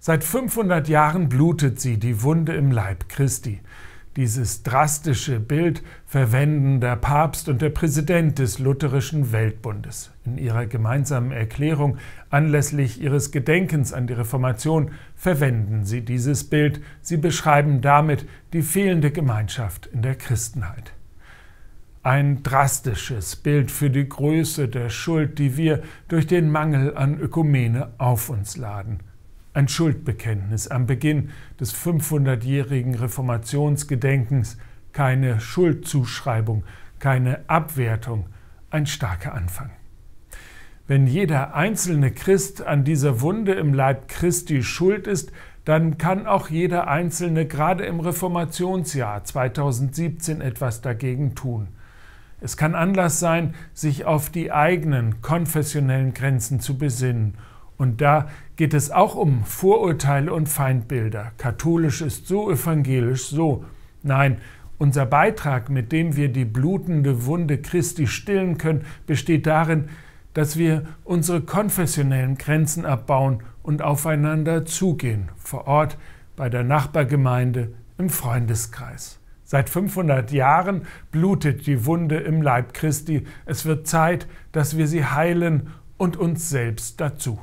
Seit 500 Jahren blutet sie die Wunde im Leib Christi. Dieses drastische Bild verwenden der Papst und der Präsident des Lutherischen Weltbundes. In ihrer gemeinsamen Erklärung anlässlich ihres Gedenkens an die Reformation verwenden sie dieses Bild. Sie beschreiben damit die fehlende Gemeinschaft in der Christenheit. Ein drastisches Bild für die Größe der Schuld, die wir durch den Mangel an Ökumene auf uns laden ein Schuldbekenntnis am Beginn des 500-jährigen Reformationsgedenkens, keine Schuldzuschreibung, keine Abwertung, ein starker Anfang. Wenn jeder einzelne Christ an dieser Wunde im Leib Christi schuld ist, dann kann auch jeder Einzelne gerade im Reformationsjahr 2017 etwas dagegen tun. Es kann Anlass sein, sich auf die eigenen konfessionellen Grenzen zu besinnen und da geht es auch um Vorurteile und Feindbilder. Katholisch ist so, evangelisch so. Nein, unser Beitrag, mit dem wir die blutende Wunde Christi stillen können, besteht darin, dass wir unsere konfessionellen Grenzen abbauen und aufeinander zugehen, vor Ort, bei der Nachbargemeinde, im Freundeskreis. Seit 500 Jahren blutet die Wunde im Leib Christi. Es wird Zeit, dass wir sie heilen und uns selbst dazu.